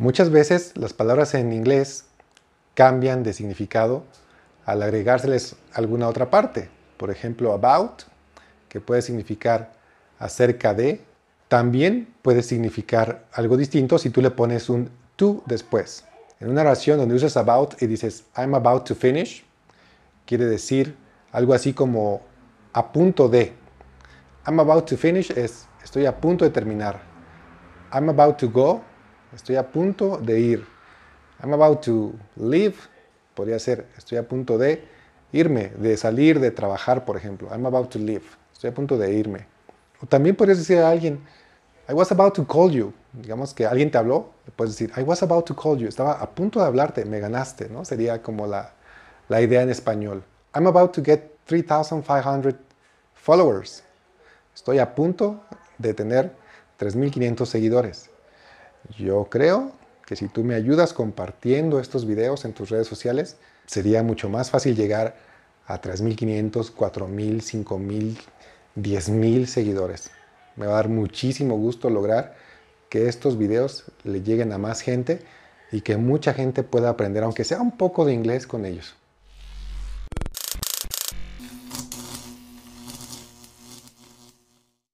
Muchas veces las palabras en inglés cambian de significado al agregárseles alguna otra parte. Por ejemplo, about, que puede significar acerca de, también puede significar algo distinto si tú le pones un to después. En una oración donde usas about y dices I'm about to finish, quiere decir algo así como a punto de. I'm about to finish es estoy a punto de terminar. I'm about to go estoy a punto de ir. I'm about to leave, podría ser, estoy a punto de irme, de salir, de trabajar, por ejemplo. I'm about to leave, estoy a punto de irme. O también podrías decir a alguien, I was about to call you. Digamos que alguien te habló, puedes decir, I was about to call you, estaba a punto de hablarte, me ganaste, ¿no? Sería como la, la idea en español. I'm about to get 3,500 followers. Estoy a punto de tener 3.500 seguidores. Yo creo que si tú me ayudas compartiendo estos videos en tus redes sociales, sería mucho más fácil llegar a 3.500, 4.000, 5.000, 10.000 seguidores. Me va a dar muchísimo gusto lograr que estos videos le lleguen a más gente y que mucha gente pueda aprender, aunque sea un poco de inglés con ellos.